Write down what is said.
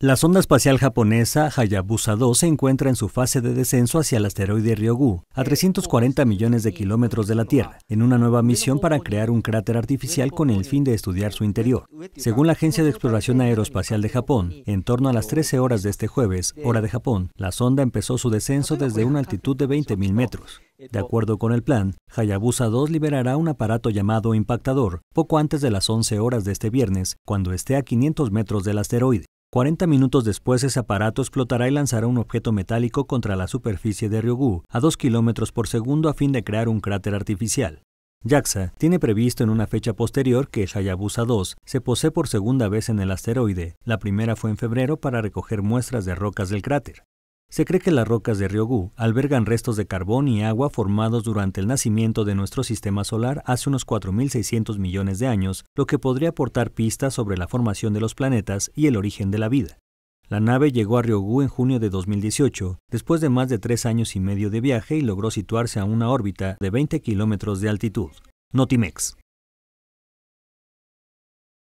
La sonda espacial japonesa Hayabusa 2 se encuentra en su fase de descenso hacia el asteroide Ryugu, a 340 millones de kilómetros de la Tierra, en una nueva misión para crear un cráter artificial con el fin de estudiar su interior. Según la Agencia de Exploración Aeroespacial de Japón, en torno a las 13 horas de este jueves, hora de Japón, la sonda empezó su descenso desde una altitud de 20.000 metros. De acuerdo con el plan, Hayabusa 2 liberará un aparato llamado impactador poco antes de las 11 horas de este viernes, cuando esté a 500 metros del asteroide. 40 minutos después, ese aparato explotará y lanzará un objeto metálico contra la superficie de Ryugu a 2 km por segundo a fin de crear un cráter artificial. JAXA tiene previsto en una fecha posterior que Hayabusa 2 se posee por segunda vez en el asteroide. La primera fue en febrero para recoger muestras de rocas del cráter. Se cree que las rocas de Ryogú albergan restos de carbón y agua formados durante el nacimiento de nuestro sistema solar hace unos 4.600 millones de años, lo que podría aportar pistas sobre la formación de los planetas y el origen de la vida. La nave llegó a Ryogú en junio de 2018, después de más de tres años y medio de viaje y logró situarse a una órbita de 20 kilómetros de altitud. Notimex.